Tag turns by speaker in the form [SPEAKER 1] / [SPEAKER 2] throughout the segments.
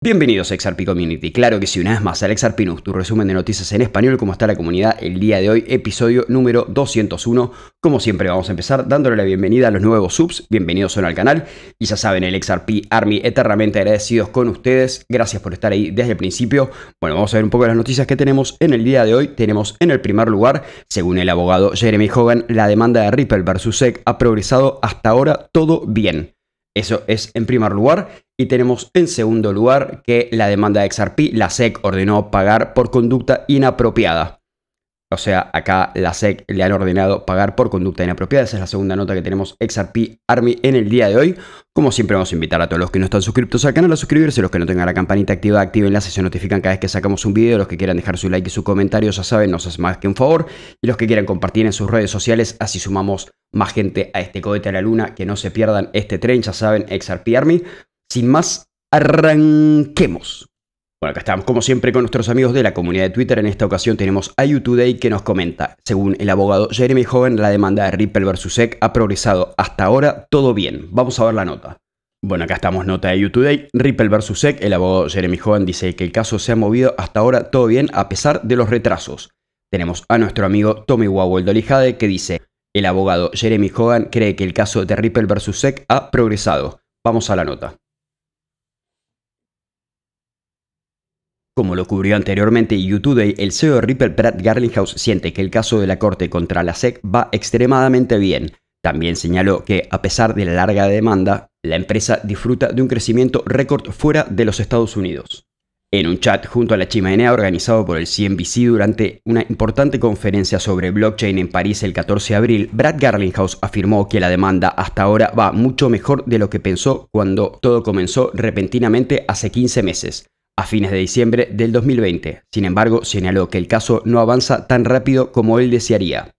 [SPEAKER 1] Bienvenidos a XRP Community, claro que sí, una vez más, XRP Arpinus, tu resumen de noticias en español, cómo está la comunidad el día de hoy, episodio número 201. Como siempre vamos a empezar dándole la bienvenida a los nuevos subs, bienvenidos son al canal, y ya saben, el XRP Army, eternamente agradecidos con ustedes, gracias por estar ahí desde el principio. Bueno, vamos a ver un poco las noticias que tenemos en el día de hoy, tenemos en el primer lugar, según el abogado Jeremy Hogan, la demanda de Ripple versus SEC ha progresado hasta ahora todo bien. Eso es en primer lugar. Y tenemos en segundo lugar que la demanda de XRP, la SEC ordenó pagar por conducta inapropiada. O sea, acá la SEC le han ordenado pagar por conducta inapropiada. Esa es la segunda nota que tenemos XRP Army en el día de hoy. Como siempre vamos a invitar a todos los que no están suscritos al canal a suscribirse, los que no tengan la campanita activada, activenla, se notifican cada vez que sacamos un video, los que quieran dejar su like y su comentario, ya saben, nos hace más que un favor, y los que quieran compartir en sus redes sociales, así sumamos más gente a este cohete a la luna, que no se pierdan este tren, ya saben, XRP Army. Sin más, arranquemos. Bueno, acá estamos como siempre con nuestros amigos de la comunidad de Twitter. En esta ocasión tenemos a Today que nos comenta, según el abogado Jeremy Joven la demanda de Ripple vs. SEC ha progresado hasta ahora todo bien. Vamos a ver la nota. Bueno, acá estamos, nota de Today Ripple vs. SEC, el abogado Jeremy Joven dice que el caso se ha movido hasta ahora todo bien a pesar de los retrasos. Tenemos a nuestro amigo Tommy Wawel Dolijade que dice, el abogado Jeremy Hogan cree que el caso de Ripple vs. SEC ha progresado. Vamos a la nota. Como lo cubrió anteriormente YouTube, el CEO de Ripple, Brad Garlinghouse, siente que el caso de la Corte contra la SEC va extremadamente bien. También señaló que, a pesar de la larga demanda, la empresa disfruta de un crecimiento récord fuera de los Estados Unidos en un chat junto a la chimenea organizado por el CNBC durante una importante conferencia sobre blockchain en París el 14 de abril, Brad Garlinghouse afirmó que la demanda hasta ahora va mucho mejor de lo que pensó cuando todo comenzó repentinamente hace 15 meses, a fines de diciembre del 2020. Sin embargo, señaló que el caso no avanza tan rápido como él desearía.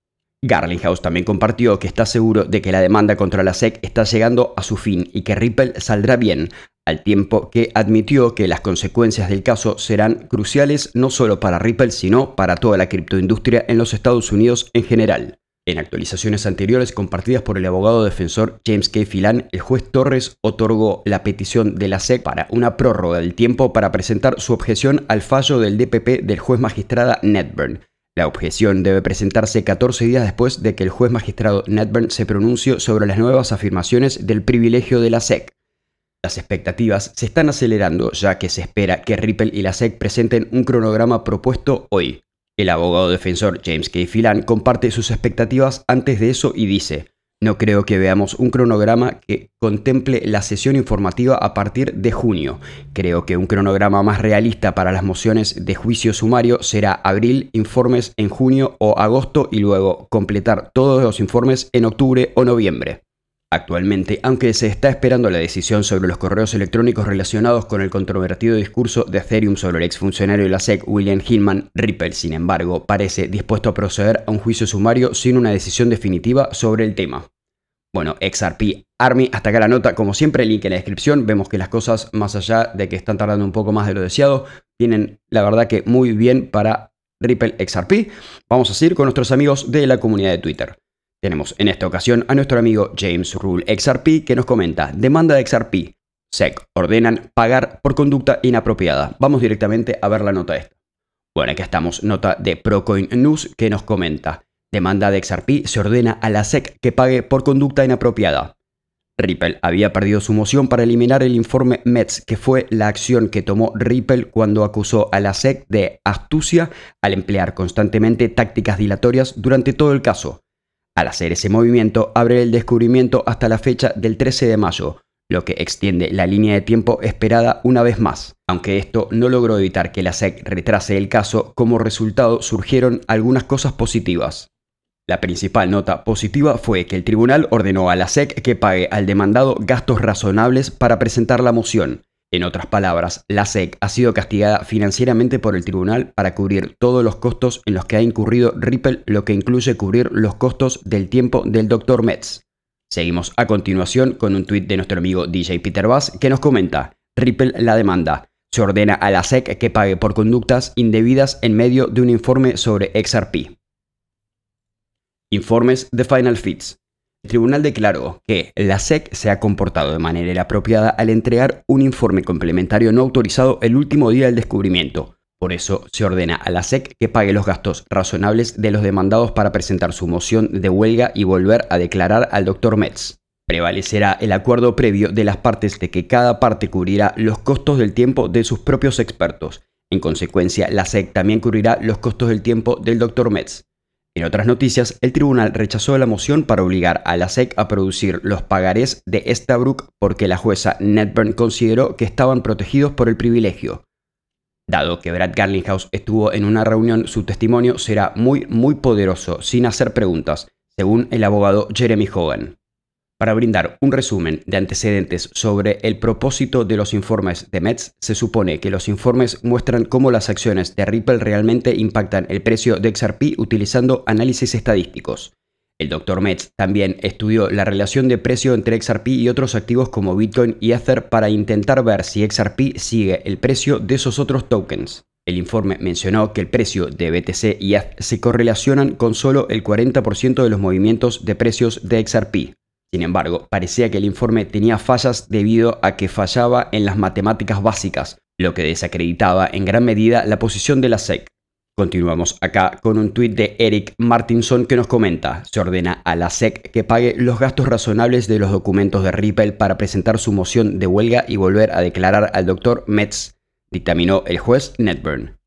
[SPEAKER 1] Garlinghouse también compartió que está seguro de que la demanda contra la SEC está llegando a su fin y que Ripple saldrá bien, al tiempo que admitió que las consecuencias del caso serán cruciales no solo para Ripple, sino para toda la criptoindustria en los Estados Unidos en general. En actualizaciones anteriores compartidas por el abogado defensor James K. Filan, el juez Torres otorgó la petición de la SEC para una prórroga del tiempo para presentar su objeción al fallo del DPP del juez magistrada Netburn. La objeción debe presentarse 14 días después de que el juez magistrado Netburn se pronuncie sobre las nuevas afirmaciones del privilegio de la SEC. Las expectativas se están acelerando ya que se espera que Ripple y la SEC presenten un cronograma propuesto hoy. El abogado defensor James K. Filan comparte sus expectativas antes de eso y dice, no creo que veamos un cronograma que contemple la sesión informativa a partir de junio. Creo que un cronograma más realista para las mociones de juicio sumario será abril, informes en junio o agosto y luego completar todos los informes en octubre o noviembre. Actualmente, aunque se está esperando la decisión sobre los correos electrónicos relacionados con el controvertido discurso de Ethereum sobre el exfuncionario de la SEC William Hillman, Ripple, sin embargo, parece dispuesto a proceder a un juicio sumario sin una decisión definitiva sobre el tema. Bueno, XRP Army, hasta acá la nota. Como siempre, el link en la descripción. Vemos que las cosas, más allá de que están tardando un poco más de lo deseado, tienen la verdad que muy bien para Ripple XRP. Vamos a seguir con nuestros amigos de la comunidad de Twitter. Tenemos en esta ocasión a nuestro amigo James Rule XRP que nos comenta, demanda de XRP, SEC, ordenan pagar por conducta inapropiada. Vamos directamente a ver la nota esta. Bueno, aquí estamos, nota de Procoin News que nos comenta, demanda de XRP se ordena a la SEC que pague por conducta inapropiada. Ripple había perdido su moción para eliminar el informe METS, que fue la acción que tomó Ripple cuando acusó a la SEC de astucia al emplear constantemente tácticas dilatorias durante todo el caso. Al hacer ese movimiento, abre el descubrimiento hasta la fecha del 13 de mayo, lo que extiende la línea de tiempo esperada una vez más. Aunque esto no logró evitar que la SEC retrase el caso, como resultado surgieron algunas cosas positivas. La principal nota positiva fue que el tribunal ordenó a la SEC que pague al demandado gastos razonables para presentar la moción, en otras palabras, la SEC ha sido castigada financieramente por el tribunal para cubrir todos los costos en los que ha incurrido Ripple, lo que incluye cubrir los costos del tiempo del Dr. Metz. Seguimos a continuación con un tuit de nuestro amigo DJ Peter Bass que nos comenta, Ripple la demanda. Se ordena a la SEC que pague por conductas indebidas en medio de un informe sobre XRP. Informes de Final Fits. El tribunal declaró que la SEC se ha comportado de manera inapropiada al entregar un informe complementario no autorizado el último día del descubrimiento. Por eso se ordena a la SEC que pague los gastos razonables de los demandados para presentar su moción de huelga y volver a declarar al Dr. Metz. Prevalecerá el acuerdo previo de las partes de que cada parte cubrirá los costos del tiempo de sus propios expertos. En consecuencia, la SEC también cubrirá los costos del tiempo del Dr. Metz. En otras noticias, el tribunal rechazó la moción para obligar a la SEC a producir los pagarés de Estabrook porque la jueza Netburn consideró que estaban protegidos por el privilegio. Dado que Brad Garlinghouse estuvo en una reunión, su testimonio será muy, muy poderoso, sin hacer preguntas, según el abogado Jeremy Hogan. Para brindar un resumen de antecedentes sobre el propósito de los informes de Metz, se supone que los informes muestran cómo las acciones de Ripple realmente impactan el precio de XRP utilizando análisis estadísticos. El Dr. Metz también estudió la relación de precio entre XRP y otros activos como Bitcoin y Ether para intentar ver si XRP sigue el precio de esos otros tokens. El informe mencionó que el precio de BTC y ETH se correlacionan con solo el 40% de los movimientos de precios de XRP, sin embargo, parecía que el informe tenía fallas debido a que fallaba en las matemáticas básicas, lo que desacreditaba en gran medida la posición de la SEC. Continuamos acá con un tuit de Eric Martinson que nos comenta, se ordena a la SEC que pague los gastos razonables de los documentos de Ripple para presentar su moción de huelga y volver a declarar al doctor Metz, dictaminó el juez Netburn.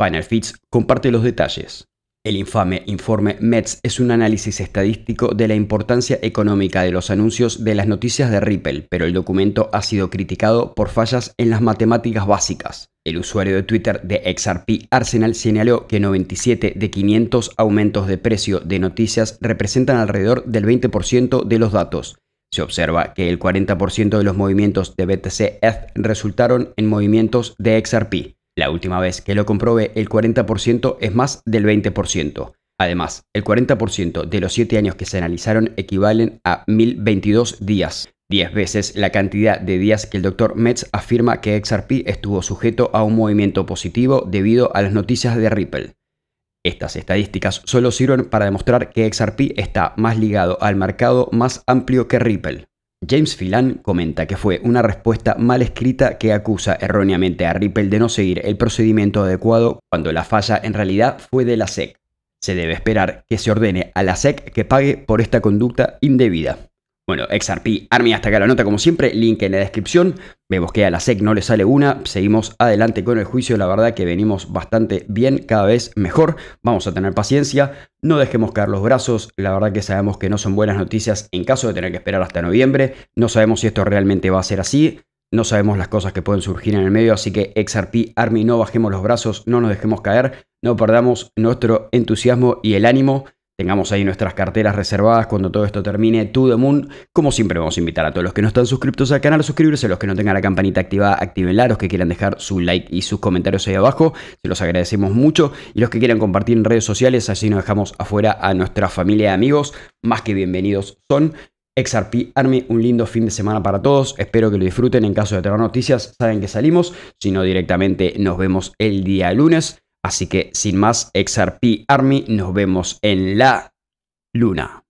[SPEAKER 1] Final Fitz comparte los detalles. El infame informe METS es un análisis estadístico de la importancia económica de los anuncios de las noticias de Ripple, pero el documento ha sido criticado por fallas en las matemáticas básicas. El usuario de Twitter de XRP Arsenal señaló que 97 de 500 aumentos de precio de noticias representan alrededor del 20% de los datos. Se observa que el 40% de los movimientos de BTC ETH resultaron en movimientos de XRP. La última vez que lo comprobé, el 40% es más del 20%. Además, el 40% de los 7 años que se analizaron equivalen a 1022 días, 10 veces la cantidad de días que el doctor Metz afirma que XRP estuvo sujeto a un movimiento positivo debido a las noticias de Ripple. Estas estadísticas solo sirven para demostrar que XRP está más ligado al mercado más amplio que Ripple. James Filan comenta que fue una respuesta mal escrita que acusa erróneamente a Ripple de no seguir el procedimiento adecuado cuando la falla en realidad fue de la SEC. Se debe esperar que se ordene a la SEC que pague por esta conducta indebida. Bueno, XRP Army hasta acá la nota, como siempre, link en la descripción. vemos que a la SEC, no le sale una. Seguimos adelante con el juicio, la verdad que venimos bastante bien, cada vez mejor. Vamos a tener paciencia, no dejemos caer los brazos. La verdad que sabemos que no son buenas noticias en caso de tener que esperar hasta noviembre. No sabemos si esto realmente va a ser así. No sabemos las cosas que pueden surgir en el medio, así que XRP Army, no bajemos los brazos, no nos dejemos caer, no perdamos nuestro entusiasmo y el ánimo tengamos ahí nuestras carteras reservadas cuando todo esto termine. To the Moon, como siempre vamos a invitar a todos los que no están suscritos al canal a suscribirse, los que no tengan la campanita activada, activenla, los que quieran dejar su like y sus comentarios ahí abajo, se los agradecemos mucho y los que quieran compartir en redes sociales, así nos dejamos afuera a nuestra familia de amigos, más que bienvenidos son. XRP Army, un lindo fin de semana para todos. Espero que lo disfruten. En caso de tener noticias, saben que salimos. Si no, directamente nos vemos el día lunes. Así que sin más, XRP Army, nos vemos en la luna.